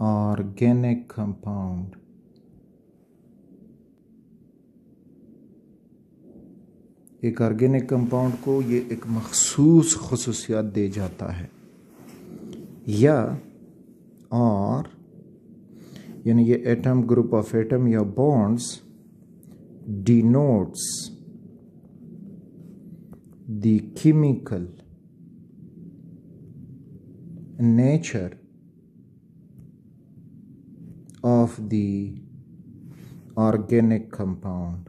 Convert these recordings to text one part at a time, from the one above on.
organic compound एक organic compound को ये एक मखसूस खसूसियात दे जाता है या और यानी ये एटम ग्रुप ऑफ एटम या bonds denotes the chemical nature of the organic compound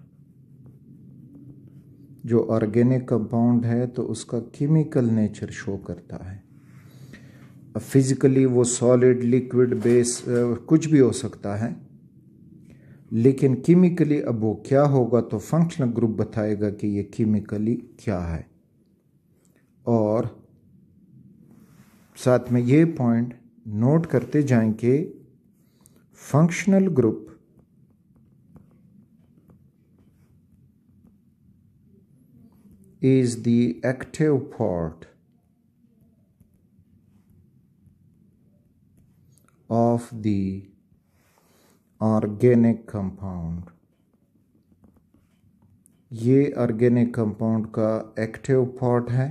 जो ऑर्गेनिक कंपाउंड है तो उसका केमिकल नेचर शो करता है फिज़िकली वो सॉलिड लिक्विड बेस कुछ भी हो सकता है लेकिन केमिकली अब वो क्या होगा तो फंक्शनल ग्रुप बताएगा कि ये केमिकली क्या है और साथ में ये पॉइंट नोट करते जाएं कि functional group is the active part of the organic compound ये ऑर्गेनिक कंपाउंड का एक्टिव पार्ट है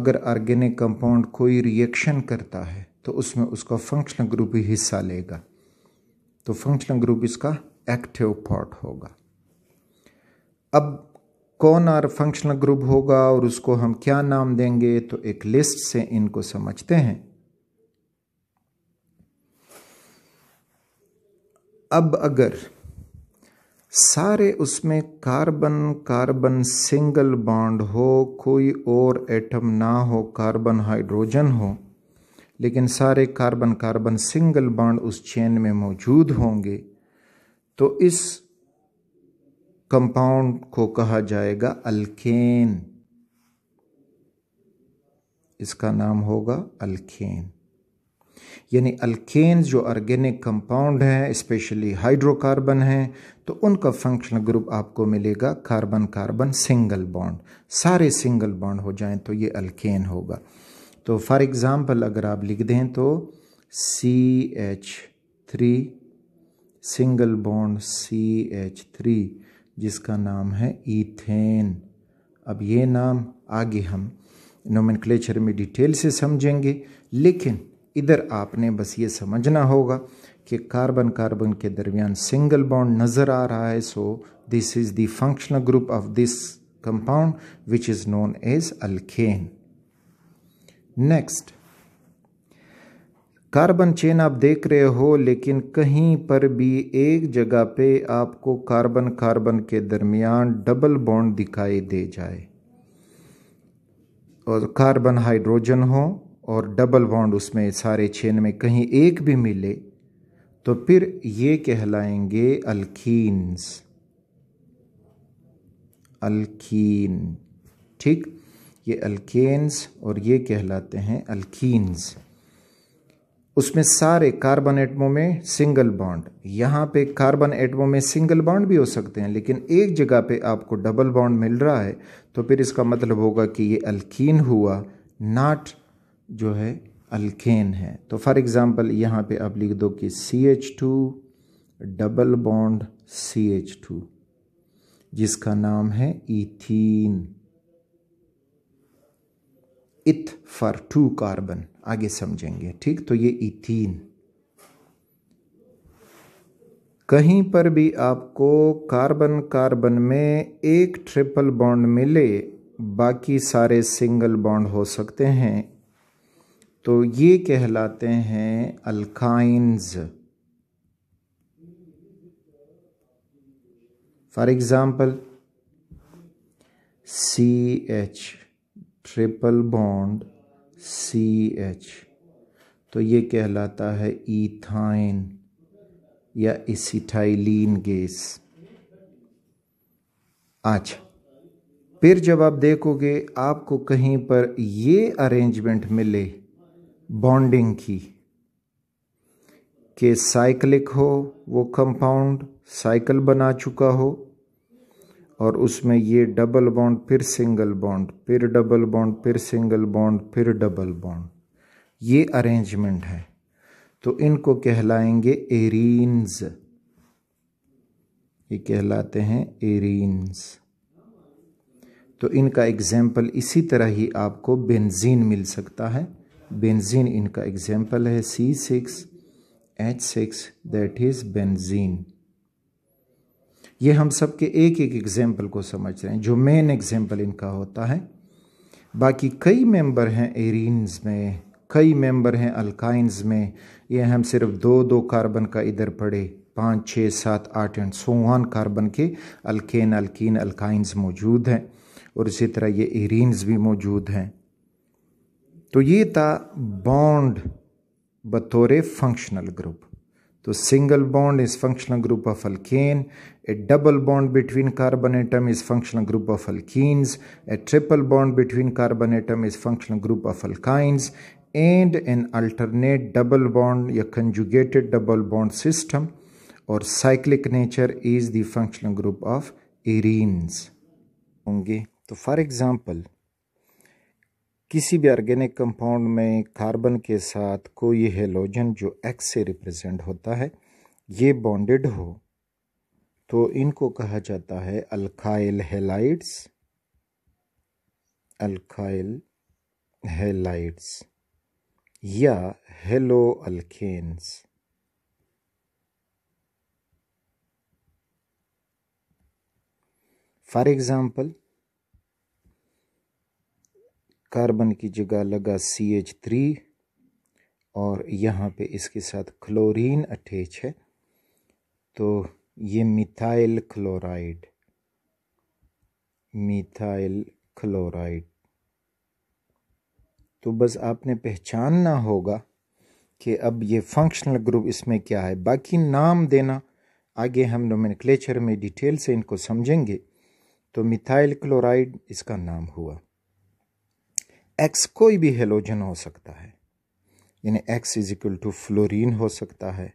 अगर ऑर्गेनिक कंपाउंड कोई रिएक्शन करता है तो उसमें उसका फंक्शनल ग्रुप ही हिस्सा लेगा तो फंक्शनल ग्रुप इसका एक्टिव पार्ट होगा अब कौन आर फंक्शनल ग्रुप होगा और उसको हम क्या नाम देंगे तो एक लिस्ट से इनको समझते हैं अब अगर सारे उसमें कार्बन कार्बन सिंगल बॉन्ड हो कोई और एटम ना हो कार्बन हाइड्रोजन हो लेकिन सारे कार्बन कार्बन सिंगल बाड उस चेन में मौजूद होंगे तो इस कंपाउंड को कहा जाएगा अल्केन इसका नाम होगा अल्केन यानी अल्केन जो ऑर्गेनिक कंपाउंड हैं स्पेशली हाइड्रोकार्बन हैं तो उनका फंक्शनल ग्रुप आपको मिलेगा कार्बन कार्बन सिंगल बॉन्ड सारे सिंगल बॉन्ड हो जाएं तो ये अल्केन होगा तो फॉर एग्ज़ाम्पल अगर आप लिख दें तो C H three single bond C H three जिसका नाम है ईथेन अब ये नाम आगे हम नोमेनक्लेचर में डिटेल से समझेंगे लेकिन इधर आपने बस ये समझना होगा कि कार्बन कार्बन के दरमियान सिंगल बॉन्ड नज़र आ रहा है so this is the functional group of this compound which is known as alkane next carbon chain आप देख रहे हो लेकिन कहीं पर भी एक जगह पे आपको कार्बन कार्बन के दरमियान डबल बॉन्ड दिखाई दे जाए और कार्बन हाइड्रोजन हो और डबल बॉन्ड उसमें सारे चेन में कहीं एक भी मिले तो फिर ये कहलाएंगे अल्कीन्स अल्कीन ठीक ये अल्केन्स और ये कहलाते हैं अल्कीन्स उसमें सारे कार्बन एटमों में सिंगल बॉन्ड यहाँ पे कार्बन एटमों में सिंगल बॉन्ड भी हो सकते हैं लेकिन एक जगह पे आपको डबल बॉन्ड मिल रहा है तो फिर इसका मतलब होगा कि ये अल्कीन हुआ नाट जो है अल्केन है तो फॉर एग्ज़ाम्पल यहाँ पे आप लिख दो कि C H two double bond C H two जिसका नाम है इथीन इत फॉर टू कार्बन आगे समझेंगे ठीक तो ये इथीन कहीं पर भी आपको कार्बन कार्बन में एक ट्रिपल बॉन्ड मिले बाकी सारे सिंगल बॉन्ड हो सकते हैं तो ये कहलाते हैं alkynes for example C H triple bond C H तो ये कहलाता है ईथाइन या इसिथाइलिन गैस अच्छा फिर जब आप देखोगे आपको कहीं पर ये अरेंजमेंट मिले बॉन्डिंग की के साइक्लिक हो वो कंपाउंड साइकिल बना चुका हो और उसमें ये डबल बॉन्ड फिर सिंगल बॉन्ड फिर डबल बॉन्ड फिर सिंगल बॉन्ड फिर डबल बॉन्ड ये अरेंजमेंट है तो इनको कहलाएंगे एरीन्स ये कहलाते हैं एरीन्स तो इनका एग्जाम्पल इसी तरह ही आपको बेंजीन मिल सकता है बेंजीन इनका एग्जाम्पल है C six H six that is benzene ये हम सब के एक एक एग्ज़ाम्पल को समझ रहे हैं जो मेन एग्ज़ाम्पल इनका होता है बाकी कई मेंबर हैं एरिनस में कई मेंबर हैं अल्काइंस में ये हम सिर्फ दो दो कार्बन का इधर पढ़े पाँच छः सात आठ एंड सोवान कार्बन के अल्केन अल्किन अल्काइंस मौजूद हैं और इसी तरह ये एरिनस भी मौजूद हैं तो ये था बॉन्ड बतौर functional group So, single bond is functional group of alkane a double bond between carbon atom is functional group of alkenes a triple bond between carbon atom is functional group of alkynes and an alternate double bond a conjugated double bond system or cyclic nature is the functional group of arenes होंगे तो for example किसी भी organic compound में carbon के साथ कोई halogen जो x से रिप्रेजेंट होता है ये बॉन्डेड हो तो इनको कहा जाता है अल्काइल हेलाइड्स अल्काइल हेलाइड्स या haloalkanes for example carbon की जगह लगा सी एच थ्री और यहाँ पे इसके साथ क्लोरीन अटैच है तो ये मिथाइल क्लोराइड मिथाइल क्लोराइड तो बस आपने पहचानना होगा कि अब ये फंक्शनल ग्रुप इसमें क्या है बाकी नाम देना आगे हम नोमिन में डिटेल से इनको समझेंगे तो मिथाइल क्लोराइड इसका नाम हुआ एक्स कोई भी हेलोजन हो सकता है यानी X is equal to fluorine हो सकता है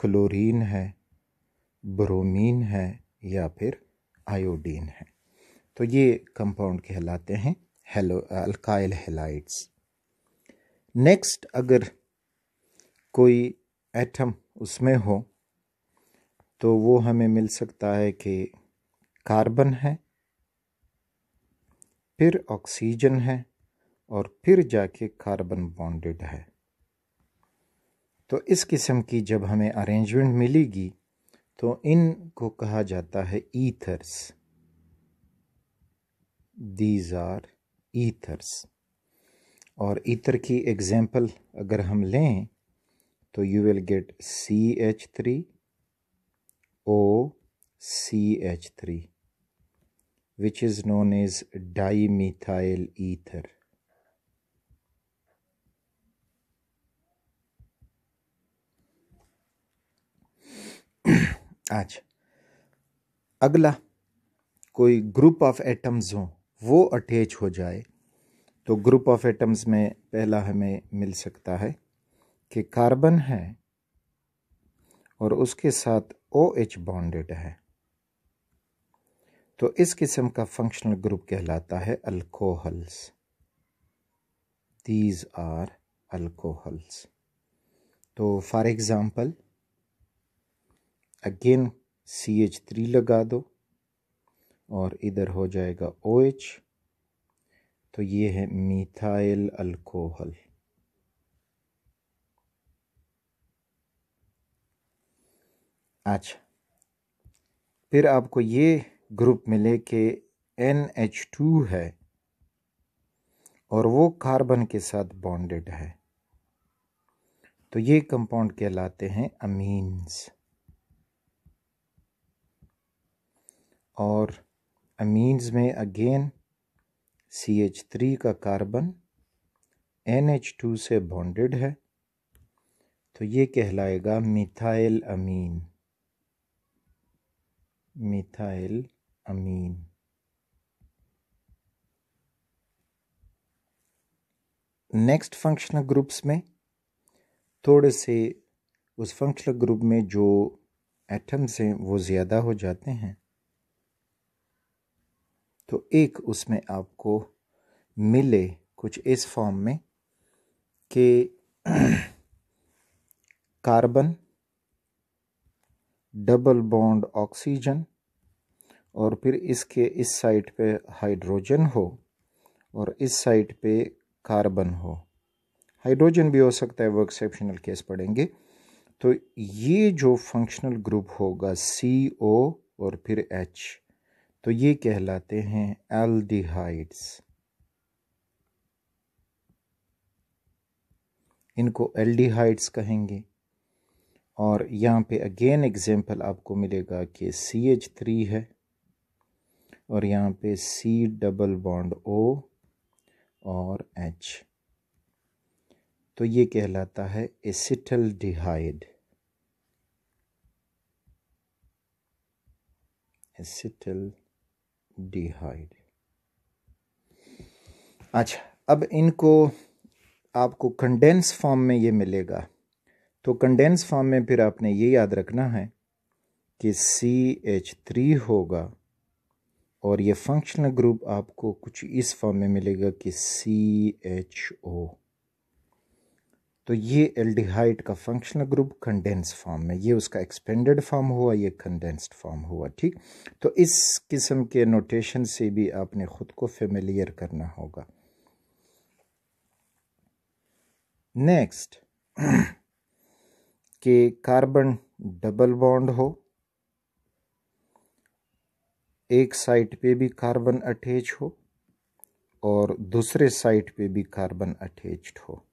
क्लोरीन है ब्रोमीन है या फिर आयोडीन है तो ये कंपाउंड कहलाते हैं हेलो अल्काइल हेलाइट्स नेक्स्ट अगर कोई एटम उसमें हो तो वो हमें मिल सकता है कि कार्बन है फिर ऑक्सीजन है और फिर जाके कार्बन बॉन्डेड है तो इस किस्म की जब हमें अरेंजमेंट मिलेगी तो इनको कहा जाता है ईथर्स दीज आर ईथर्स और ईथर की एग्जाम्पल अगर हम लें तो you will get C H three O C H three is known as dimethyl ether आज अगला कोई ग्रुप ऑफ एटम्स हो वो अटैच हो जाए तो ग्रुप ऑफ एटम्स में पहला हमें मिल सकता है कि कार्बन है और उसके साथ ओ एच बॉन्डेड है तो इस किस्म का फंक्शनल ग्रुप कहलाता है अल्कोहल्स दीज आर अल्कोहल्स तो for example again C H three लगा दो और इधर हो जाएगा ओ OH, एच तो ये है मिथाइल अल्कोहल अच्छा फिर आपको ये ग्रुप मिले कि एन एच टू है और वो कार्बन के साथ बॉन्डेड है तो ये कंपाउंड कहलाते हैं अमीन्स और अमीन्स में अगेन सी एच थ्री का कार्बन एन एच टू से बॉन्डेड है तो ये कहलाएगा methyl amine methyl amine next functional groups में थोड़े से उस फंक्शनल ग्रुप में जो एटम्स हैं वो ज़्यादा हो जाते हैं तो एक उसमें आपको मिले कुछ इस फॉर्म में कि कार्बन डबल बॉन्ड ऑक्सीजन और फिर इसके इस साइड पे हाइड्रोजन हो और इस साइड पे कार्बन हो हाइड्रोजन भी हो सकता है वो एक्सेप्शनल केस पढ़ेंगे तो ये जो फंक्शनल ग्रुप होगा सी ओ और फिर एच तो ये कहलाते हैं एल्डिहाइड्स इनको एल्डिहाइड्स कहेंगे और यहाँ पे अगेन एग्जांपल आपको मिलेगा कि सी एच थ्री है और यहाँ पे सी डबल बॉन्ड ओ और एच तो ये कहलाता है एसिटल डिहाइड एसिटल डिहाइड अच्छा अब इनको आपको कंडेंस फॉर्म में ये मिलेगा तो कंडेंस फॉर्म में फिर आपने ये याद रखना है कि सी एच थ्री होगा और ये फंक्शनल ग्रुप आपको कुछ इस फॉर्म में मिलेगा कि सी एच ओ तो ये एल्डिहाइड का फंक्शनल ग्रुप कंडेंस फॉर्म में ये उसका एक्सपेंडेड फॉर्म हुआ ये कंडेंस्ड फॉर्म हुआ ठीक तो इस किस्म के नोटेशन से भी आपने ख़ुद को फेमिलियर करना होगा नेक्स्ट के कार्बन डबल बॉन्ड हो एक साइड पे भी कार्बन अटैच हो और दूसरे साइड पे भी कार्बन अटैच्ड हो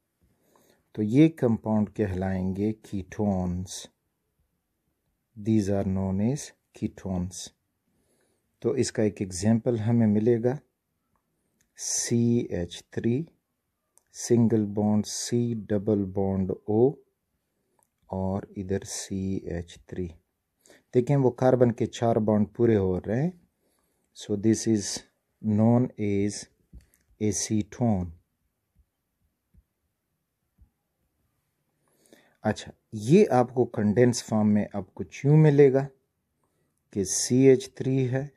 तो ये कंपाउंड कहलाएंगे ketones these are known as ketones तो इसका एक एग्जाम्पल हमें मिलेगा C H three single bond C double bond O और इधर सी एच थ्री देखें वो कार्बन के चार बॉन्ड पूरे हो रहे हैं so this is known as acetone अच्छा ये आपको कंडेंस फॉर्म में अब कुछ यूँ मिलेगा कि सी एच थ्री है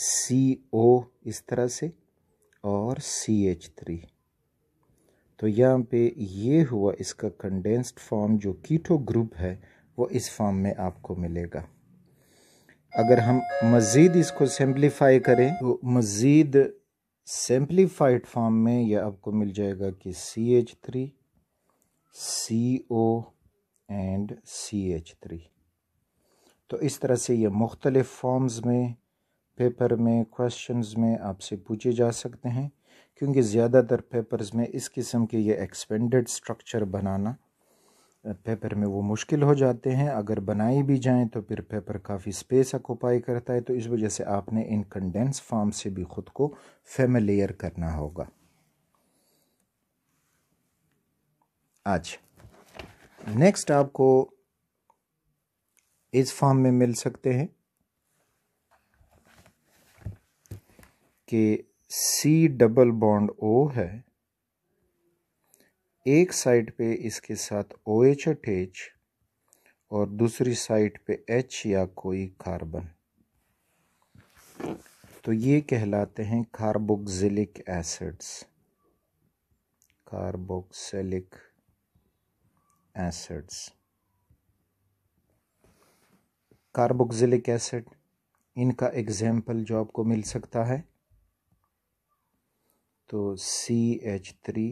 सी ओ इस तरह से और सी एच थ्री तो यहाँ पे ये हुआ इसका कंडेंस्ड फॉर्म जो कीटो ग्रुप है वो इस फॉर्म में आपको मिलेगा अगर हम मज़ीद इसको सिंप्लीफाई करें तो मज़ीद सिंप्लीफाइड फॉर्म में यह आपको मिल जाएगा कि C H three C O and C H three तो इस तरह से ये मुख्तलिफ़ फॉर्म्स में पेपर में क्वेश्चंस में आपसे पूछे जा सकते हैं क्योंकि ज़्यादातर पेपर्स में इस किस्म के ये एक्सपेंडेड स्ट्रक्चर बनाना पेपर में वो मुश्किल हो जाते हैं अगर बनाए भी जाएं तो फिर पेपर काफ़ी स्पेस अकोपाई करता है तो इस वजह से आपने इन कंडेंस फॉर्म से भी ख़ुद को फेमिलियर करना होगा आज नेक्स्ट आपको इस फॉर्म में मिल सकते हैं कि सी डबल बॉन्ड ओ है एक साइड पे इसके साथ ओ एच एच और दूसरी साइड पे एच या कोई कार्बन तो ये कहलाते हैं carboxylic acids carboxylic acids carboxylic acid इनका एग्जाम्पल जो आपको मिल सकता है तो C H three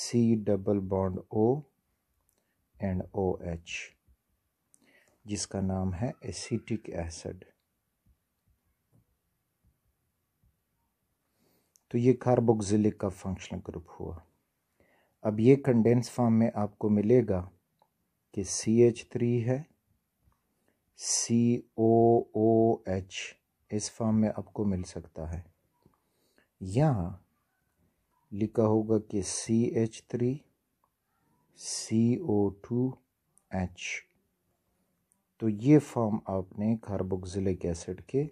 C double bond O and O H जिसका नाम है एसिटिक एसिड तो ये कार्बोक्सिलिक का फंक्शनल ग्रुप हुआ अब ये कंडेंस फॉर्म में आपको मिलेगा कि सी एच थ्री है सी ओ ओ एच इस फॉर्म में आपको मिल सकता है यहाँ लिखा होगा कि C H three C O two H तो ये फॉर्म आपने कार्बोक्सिलिक एसिड के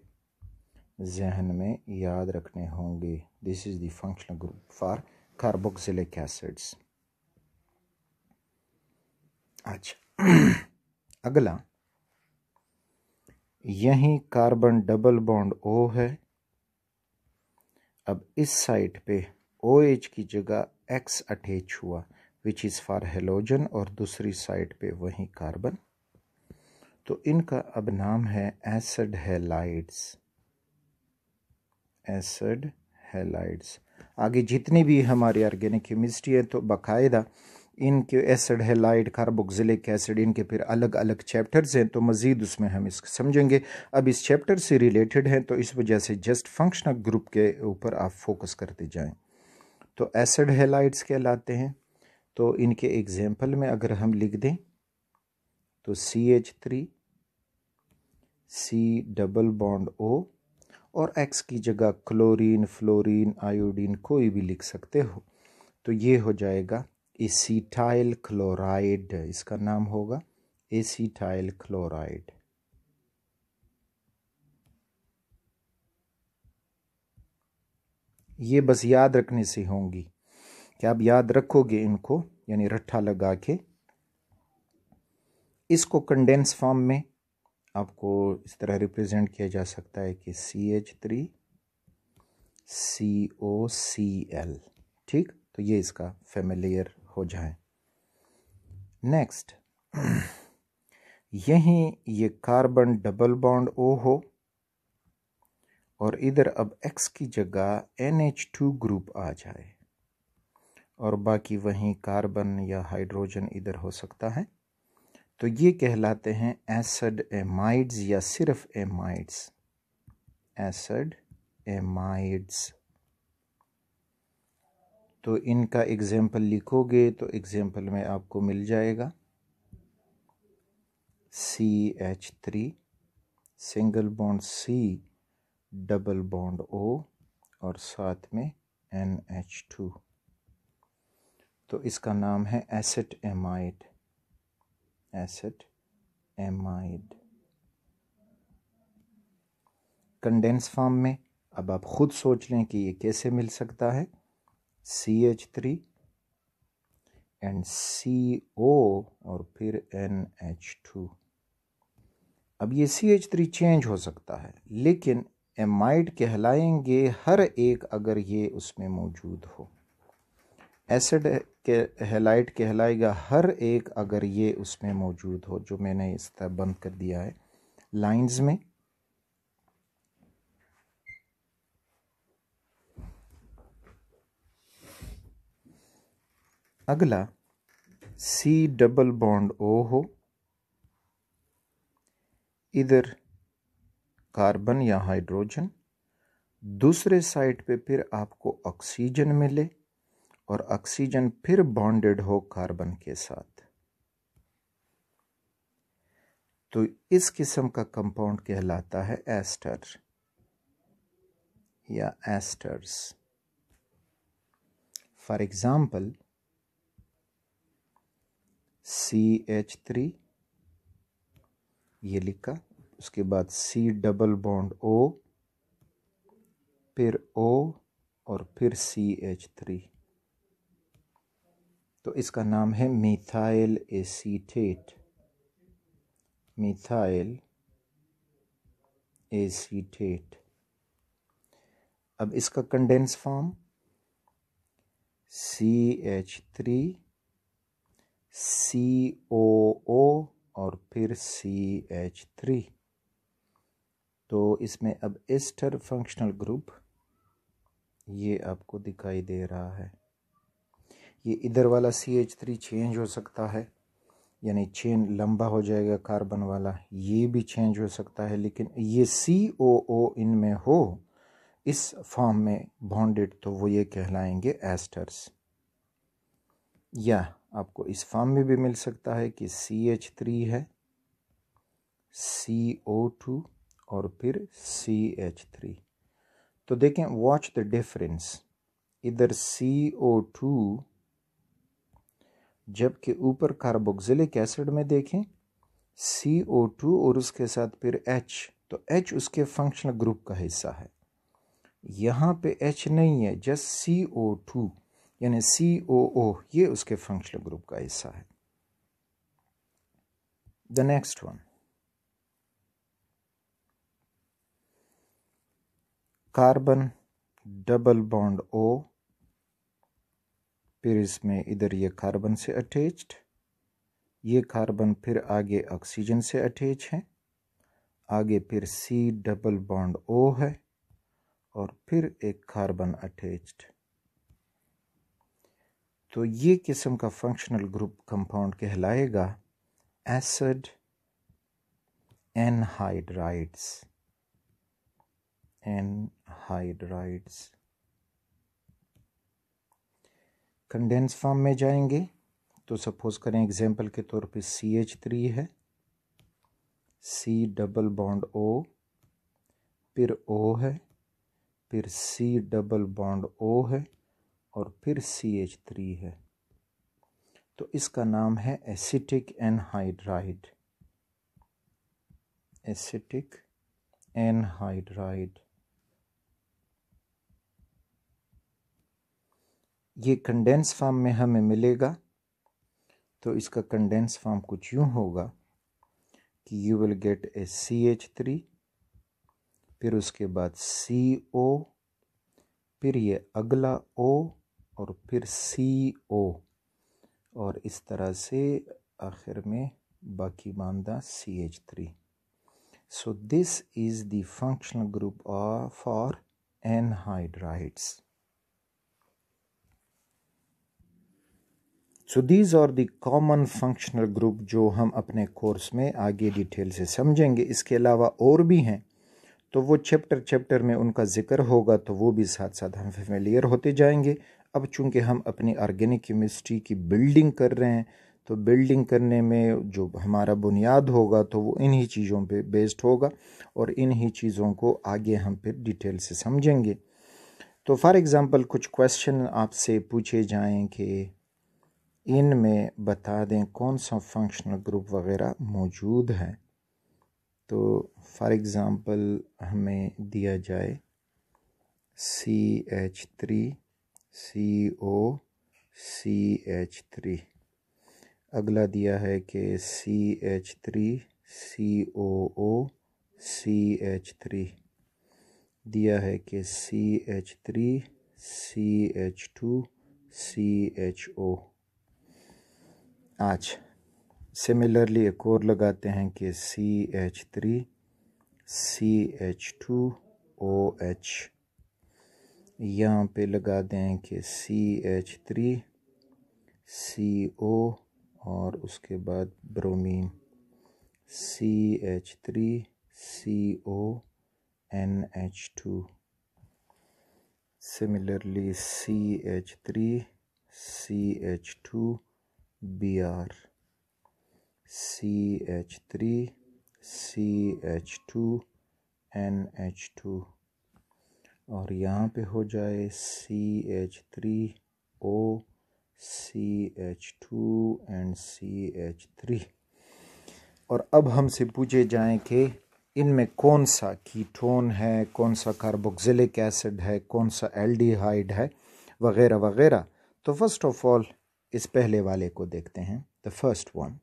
जहन में याद रखने होंगे this is the functional group for carboxylic acids अच्छा अगला यही कार्बन डबल बॉन्ड ओ है अब इस साइड पे ओ एच की जगह एक्स अटैच हुआ विच इज़ फॉर हेलोजन और दूसरी साइड पे वही कार्बन तो इनका अब नाम है एसिड हेलाइड्स एसिड हेलाइड्स आगे जितनी भी हमारी ऑर्गेनिक केमिस्ट्री है तो बाकायदा इनके एसिड लाइट कार्बोक्सिलिक एसिड इनके फिर अलग अलग चैप्टर्स हैं तो मज़ीद उसमें हम इसको समझेंगे अब इस चैप्टर से रिलेटेड हैं तो इस वजह से जस्ट फंक्शनल ग्रुप के ऊपर आप फोकस करते जाएं तो एसिड हेलाइड्स कहलाते हैं तो इनके एग्ज़ाम्पल में अगर हम लिख दें तो C H three C double bond O और एक्स की जगह क्लोरीन फ्लोरीन आयोडीन कोई भी लिख सकते हो तो ये हो जाएगा एसीटाइल क्लोराइड इसका नाम होगा एसीटाइल क्लोराइड ये बस याद रखने से होंगी कि आप याद रखोगे इनको यानी रट्ठा लगा के इसको कंडेंस फॉर्म में आपको इस तरह रिप्रेजेंट किया जा सकता है कि C H three C O C L ठीक तो ये इसका फेमिलियर हो जाए नेक्स्ट यहीं ये कार्बन डबल बॉन्ड ओ हो और इधर अब एक्स की जगह एन एच टू ग्रुप आ जाए और बाकी वहीं कार्बन या हाइड्रोजन इधर हो सकता है तो ये कहलाते हैं एसड एमाइड्स या सिर्फ एमाइड्स एसड एमाइड्स तो इनका एग्ज़ाम्पल लिखोगे तो एग्ज़ाम्पल में आपको मिल जाएगा C H three single bond C double bond O और साथ में एन एच टू तो इसका नाम है acid amide acid amide condense form में अब आप खुद सोच लें कि ये कैसे मिल सकता है C H three and C O और फिर एन एच टू अब ये सी एच थ्री चेंज हो सकता है लेकिन एमाइड कहलाएंगे हर एक अगर ये उसमें मौजूद हो एसिड के हेलाइट कहलाएगा हर एक अगर ये उसमें मौजूद हो जो मैंने इस तरह बंद कर दिया है लाइंस में अगला सी डबल बॉन्ड ओ हो इधर कार्बन या हाइड्रोजन दूसरे साइड पे फिर आपको ऑक्सीजन मिले और ऑक्सीजन फिर बॉन्डेड हो कार्बन के साथ तो इस किस्म का कंपाउंड कहलाता है एस्टर या esters for example C H three ये लिखा उसके बाद सी डबल बॉन्ड ओ फिर ओ और फिर सी एच थ्री तो इसका नाम है मिथाइल एसीटेट मिथाइल एसीटेट अब इसका condense form C H three C O O और फिर सी एच थ्री तो इसमें अब एस्टर फंक्शनल ग्रुप ये आपको दिखाई दे रहा है ये इधर वाला सी एच थ्री चेंज हो सकता है यानी चेन लंबा हो जाएगा कार्बन वाला ये भी चेंज हो सकता है लेकिन ये सी ओ ओ इनमें हो इस फॉर्म में बॉन्डेड तो वो ये कहलाएंगे एस्टर्स या आपको इस फॉर्म में भी मिल सकता है कि सी एच थ्री है सी ओ टू और फिर सी एच थ्री तो देखें वॉच द डिफरेंस इधर सी ओ टू जबकि ऊपर कार्बोक्सिलिक एसिड में देखें सी ओ टू और उसके साथ फिर एच तो एच उसके फंक्शनल ग्रुप का हिस्सा है यहाँ पे एच नहीं है जस्ट सी ओ टू यानी सी ओ ओ ये उसके फंक्शनल ग्रुप का हिस्सा है the next one carbon double bond O फिर इसमें इधर ये कार्बन से अटैच्ड ये कार्बन फिर आगे ऑक्सीजन से अटैच है आगे फिर सी डबल बॉन्ड ओ है और फिर एक कार्बन अटैच्ड तो ये किस्म का फंक्शनल ग्रुप कंपाउंड कहलाएगा acid anhydrides anhydrides condense form में जाएंगे तो सपोज़ करें एग्जाम्पल के तौर पे सी एच थ्री है सी डबल बॉन्ड ओ फिर ओ है फिर सी डबल बॉन्ड ओ है और फिर सी एच थ्री है तो इसका नाम है एसिटिक एनहाइड्राइड एसिटिक एनहाइड्राइड ये कंडेंस फॉर्म में हमें मिलेगा तो इसका कंडेंस फॉर्म कुछ यूँ होगा कि you will get a C H three फिर उसके बाद सी ओ फिर ये अगला ओ और फिर सी ओ और इस तरह से आखिर में बाकी मानदा C H three so this is the functional group of for anhydrides so these और दी कॉमन फंक्शनल ग्रुप जो हम अपने कोर्स में आगे डिटेल से समझेंगे इसके अलावा और भी हैं तो वो चैप्टर चैप्टर में उनका जिक्र होगा तो वो भी साथ साथ हम फेमिलियर होते जाएंगे अब चूंकि हम अपनी ऑर्गेनिक केमिस्ट्री की बिल्डिंग कर रहे हैं तो बिल्डिंग करने में जो हमारा बुनियाद होगा तो वो इन्हीं चीज़ों पे बेस्ड होगा और इन्हीं चीज़ों को आगे हम फिर डिटेल से समझेंगे तो फॉर एग्ज़ाम्पल कुछ क्वेश्चन आपसे पूछे जाएँ कि इन में बता दें कौन सा फंक्शनल ग्रुप वगैरह मौजूद है तो फॉर एग्ज़ाम्पल हमें दिया जाए C H three C O C H three अगला दिया है कि C H three C O O C H three दिया है कि C H three C H two C H O आज सिमिलरली एक और लगाते हैं कि C H three C H two O H यहाँ पे लगा दें कि C H three C O और उसके बाद bromine C H three C O N H two similarly C H three C H two Br CH3 CH2 NH2 और यहाँ पे हो जाए CH3 O CH2 and CH3 और अब हमसे पूछे जाएं कि इनमें कौन सा कीटोन है कौन सा कार्बोक्सिलिक एसिड है कौन सा एल्डिहाइड है वगैरह वगैरह तो फर्स्ट ऑफ ऑल इस पहले वाले को देखते हैं द फर्स्ट वन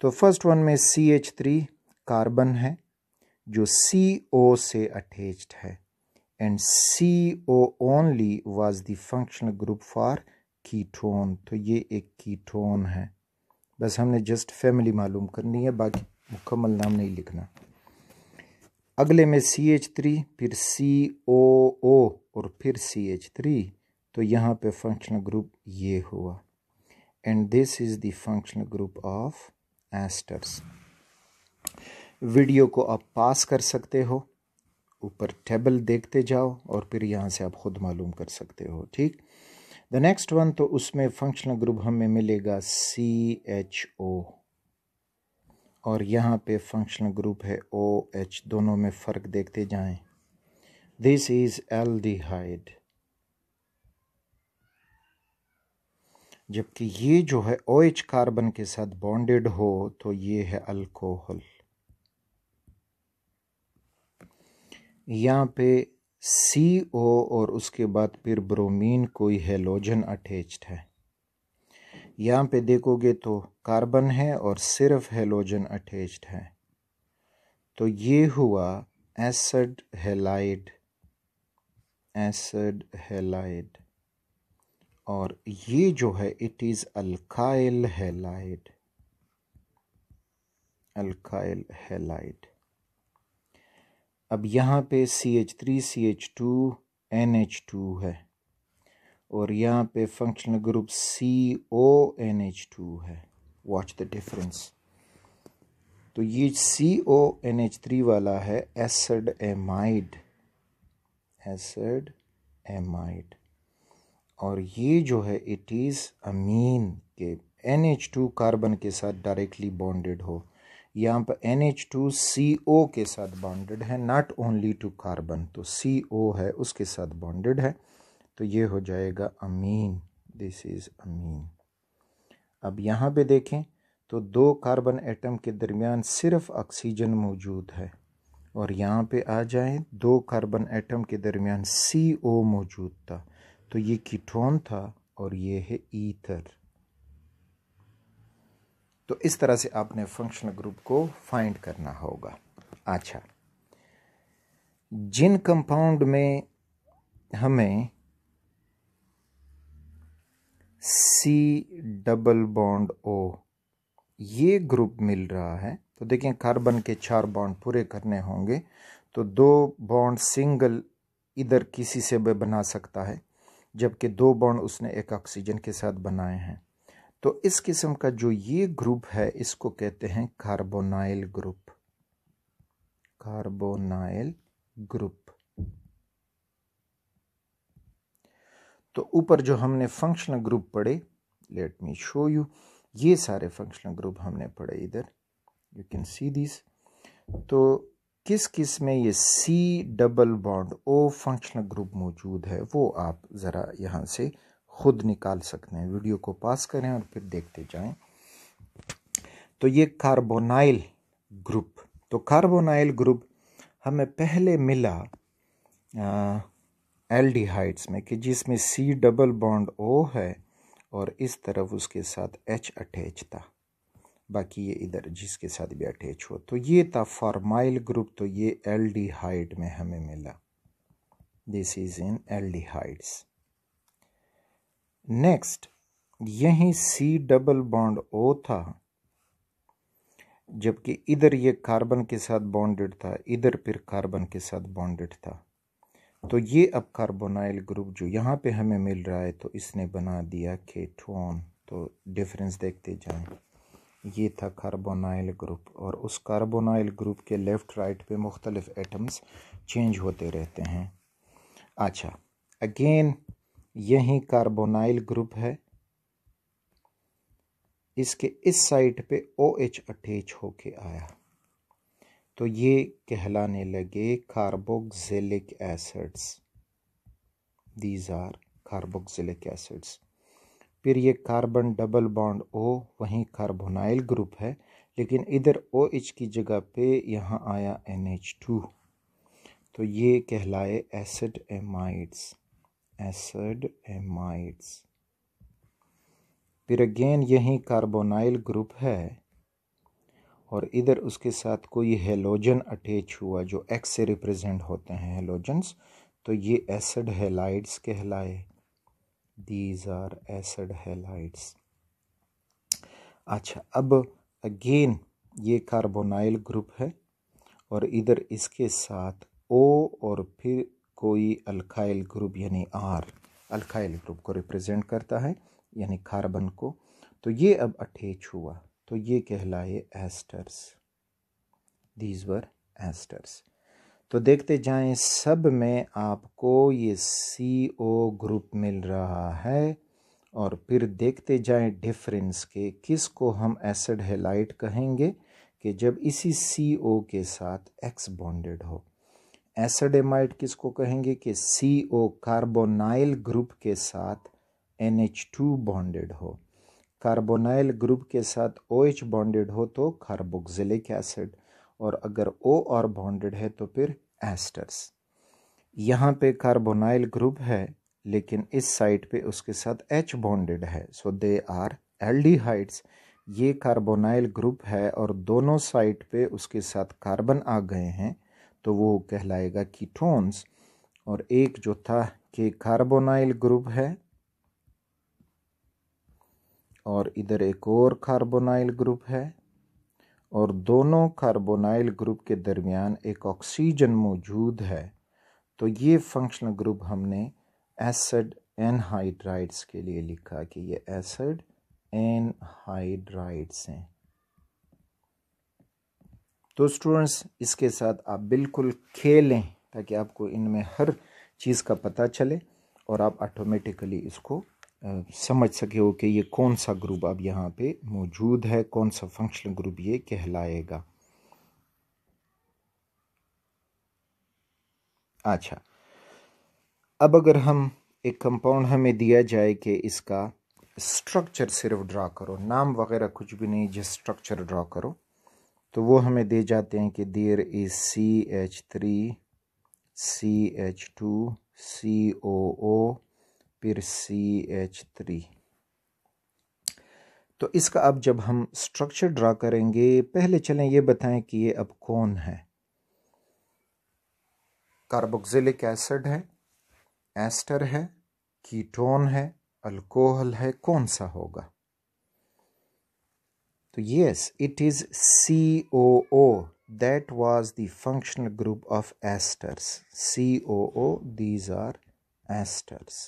तो फर्स्ट वन में सी एच थ्री कार्बन है जो सी ओ से अटैच्ड है and C O only was the functional group for ketone तो ये एक कीटोन है बस हमने जस्ट फैमिली मालूम करनी है बाकी मुकम्मल नाम नहीं लिखना अगले में सी एच थ्री फिर सी ओ ओ और फिर सी एच थ्री तो यहाँ पे फंक्शनल ग्रुप ये हुआ and this is the functional group of esters video को आप पास कर सकते हो ऊपर टेबल देखते जाओ और फिर यहाँ से आप ख़ुद मालूम कर सकते हो ठीक द नेक्स्ट वन तो उसमें फंक्शनल ग्रुप हमें मिलेगा सी एच ओ और यहाँ पे फंक्शनल ग्रुप है ओ एच दोनों में फ़र्क देखते जाएं दिस इज़ एल्डिहाइड जबकि ये जो है ओ एच कार्बन के साथ बॉन्डेड हो तो ये है अल्कोहल यहाँ पे सी ओ और उसके बाद फिर ब्रोमीन कोई हेलोजन अटैच्ड है यहाँ पे देखोगे तो कार्बन है और सिर्फ हेलोजन अटैच्ड है तो ये हुआ एसिड हेलाइड एसिड हेलाइड और ये जो है it is alkyl halide alkyl halide अब यहाँ पे C H three C H two N H two है और यहाँ पे functional group C O N H two है वॉच द डिफरेंस तो ये C O N H three वाला है एसड एमाइड एसड एमाइड और ये जो है इट इज़ अमीन के एन एच टू कार्बन के साथ डायरेक्टली बॉन्डेड हो यहाँ पर N H two C O के साथ बॉन्डेड है नॉट ओनली टू कार्बन तो सी ओ है उसके साथ बॉन्डेड है तो ये हो जाएगा अमीन दिस इज़ अमीन अब यहाँ पे देखें तो दो कार्बन एटम के दरमियान सिर्फ ऑक्सीजन मौजूद है और यहाँ पे आ जाएं दो कार्बन एटम के दरमियान सी ओ मौजूद था तो ये कीटोन था और ये है ईथर तो इस तरह से आपने फंक्शनल ग्रुप को फाइंड करना होगा अच्छा जिन कंपाउंड में हमें सी डबल बॉन्ड ओ ये ग्रुप मिल रहा है तो देखें कार्बन के चार बॉन्ड पूरे करने होंगे तो दो बॉन्ड सिंगल इधर किसी से भी बना सकता है जबकि दो बॉन्ड उसने एक ऑक्सीजन के साथ बनाए हैं तो इस किस्म का जो ये ग्रुप है इसको कहते हैं कार्बोनाइल ग्रुप कार्बोनाइल ग्रुप तो ऊपर जो हमने फंक्शनल ग्रुप पढ़े लेट मी शो यू ये सारे फंक्शनल ग्रुप हमने पढ़े इधर यू कैन सी दिस तो किस किस में ये C double bond O functional group मौजूद है वो आप ज़रा यहाँ से खुद निकाल सकते हैं वीडियो को पास करें और फिर देखते जाएं तो ये कार्बोनाइल ग्रुप तो कार्बोनाइल ग्रुप हमें पहले मिला एल्डिहाइड्स में कि जिसमें सी डबल बॉन्ड ओ है और इस तरफ उसके साथ एच अटैच था बाकी ये इधर जिसके साथ भी अटैच हो तो ये था फॉर्माइल ग्रुप तो ये हाइट में हमें मिला this is in heights next यहीं सी डबल बॉन्ड ओ था जबकि इधर ये कार्बन के साथ बॉन्डेड था इधर फिर कार्बन के साथ बॉन्डेड था तो ये अब कार्बोनाइल ग्रुप जो यहाँ पे हमें मिल रहा है तो इसने बना दिया केटोन तो डिफरेंस देखते जाएं ये था कार्बोनाइल ग्रुप और उस कार्बोनाइल ग्रुप के लेफ़्ट राइट पे मुख्तलिफ़ एटम्स चेंज होते रहते हैं अच्छा अगेन यही कार्बोनाइल ग्रुप है इसके इस साइड पे ओ एच अटैच होके आया तो ये कहलाने लगे carboxylic acids these are carboxylic acids फिर ये कार्बन डबल बॉन्ड ओ वहीं कार्बोनाइल ग्रुप है लेकिन इधर ओ एच की जगह पे यहाँ आया एन एच टू तो ये कहलाए एसिड एमाइड्स एसिड एमाइड्स फिर अगेन यही कार्बोनाइल ग्रुप है और इधर उसके साथ कोई हेलोजन अटैच हुआ जो एक्स से रिप्रेजेंट होते हैं हेलोजन्स तो ये एसिड हेलाइड्स कहलाए दीज आर एसिड हेलाइड्स अच्छा अब अगेन ये कार्बोनाइल ग्रुप है और इधर इसके साथ ओ और फिर कोई अल्काइल ग्रुप यानी आर अल्काइल ग्रुप को रिप्रेजेंट करता है यानी कार्बन को तो ये अब अटैच हुआ तो ये कहलाए एस्टर्स दीज वर एस्टर्स तो देखते जाएं सब में आपको ये सी ओ ग्रुप मिल रहा है और फिर देखते जाएं डिफरेंस के किस को हम एसिड हेलाइट कहेंगे कि जब इसी सी ओ के साथ एक्स बॉन्डेड हो किस किसको कहेंगे कि सी ओ कार्बोनाइल ग्रुप के साथ एन एच टू बॉन्डेड हो कार्बोनाइल ग्रुप के साथ ओ एच बॉन्डेड हो तो कार्बोक्सिलिक एसिड और अगर ओ और बॉन्डेड है तो फिर एस्टर्स यहाँ पे कार्बोनाइल ग्रुप है लेकिन इस साइड पे उसके साथ एच बॉन्डेड है सो दे आर एल ये कार्बोनाइल ग्रुप है और दोनों साइड पे उसके साथ कार्बन आ गए हैं तो वो कहलाएगा कीटोन्स और एक जो था कि कार्बोनाइल ग्रुप है और इधर एक और कार्बोनाइल ग्रुप है और दोनों कार्बोनाइल ग्रुप के दरमियान एक ऑक्सीजन मौजूद है तो ये फंक्शनल ग्रुप हमने एसिड एनहाइड्राइड्स के लिए लिखा कि ये एसिड एनहाइड्राइड्स हैं तो स्टूडेंट्स इसके साथ आप बिल्कुल खेलें ताकि आपको इनमें हर चीज़ का पता चले और आप ऑटोमेटिकली इसको समझ सके हो कि ये कौन सा ग्रुप अब यहाँ पे मौजूद है कौन सा फंक्शनल ग्रुप ये कहलाएगा अच्छा अब अगर हम एक कंपाउंड हमें दिया जाए कि इसका स्ट्रक्चर सिर्फ ड्रा करो नाम वगैरह कुछ भी नहीं जिस स्ट्रक्चर ड्रा करो तो वो हमें दे जाते हैं कि there is C H three C H two C O O फिर सी एच थ्री तो इसका अब जब हम स्ट्रक्चर ड्रा करेंगे पहले चलें ये बताएं कि ये अब कौन है कार्बोक्सिलिक एसिड है एस्टर है कीटोन है अल्कोहल है कौन सा होगा तो yes it is C O O the functional group of esters C O O these are esters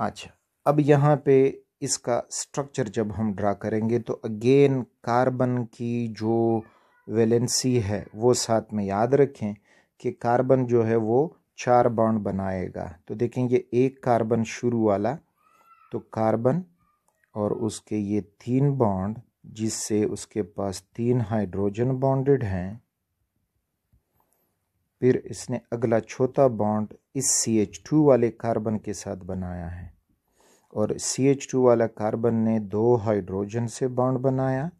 अच्छा अब यहाँ पे इसका स्ट्रक्चर जब हम ड्रा करेंगे तो अगेन कार्बन की जो वैलेंसी है वो साथ में याद रखें कि कार्बन जो है वो चार बाउंड बनाएगा तो देखेंगे एक कार्बन शुरू वाला तो कार्बन और उसके ये तीन बॉन्ड जिससे उसके पास तीन हाइड्रोजन बॉन्डेड हैं फिर इसने अगला छोटा बॉन्ड इस सी एच टू वाले कार्बन के साथ बनाया है और सी एच टू वाला कार्बन ने दो हाइड्रोजन से बॉन्ड बनाया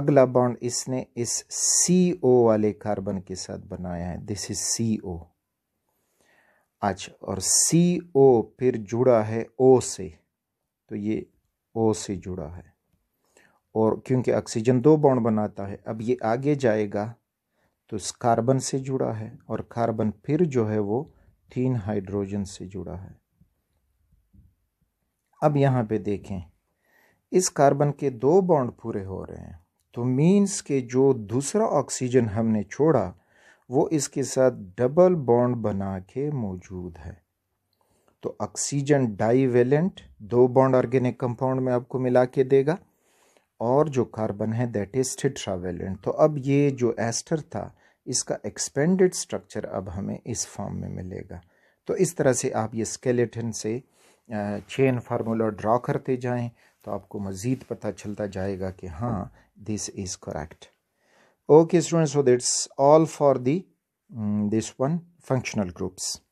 अगला बॉन्ड इसने इस सी ओ वाले कार्बन के साथ बनाया है दिस इज सी ओ अच्छा और सी ओ फिर जुड़ा है ओ से तो ये ओ से जुड़ा है और क्योंकि ऑक्सीजन दो बॉन्ड बनाता है अब ये आगे जाएगा तो इस कार्बन से जुड़ा है और कार्बन फिर जो है वो तीन हाइड्रोजन से जुड़ा है अब यहाँ पे देखें इस कार्बन के दो बॉन्ड पूरे हो रहे हैं तो मीन्स के जो दूसरा ऑक्सीजन हमने छोड़ा वो इसके साथ डबल बॉन्ड बना के मौजूद है तो ऑक्सीजन डाइवेलेंट दो बॉन्ड ऑर्गेनिक कंपाउंड में आपको मिला के देगा और जो कार्बन है दैट इज टिट्रावेलेंट तो अब ये जो एस्टर था इसका एक्सपेंडेड स्ट्रक्चर अब हमें इस फॉर्म में मिलेगा तो इस तरह से आप ये स्केलेटन से चेन फार्मूला ड्रॉ करते जाएं तो आपको मज़ीद पता चलता जाएगा कि हाँ this is correct okay students so that's all for the this one functional groups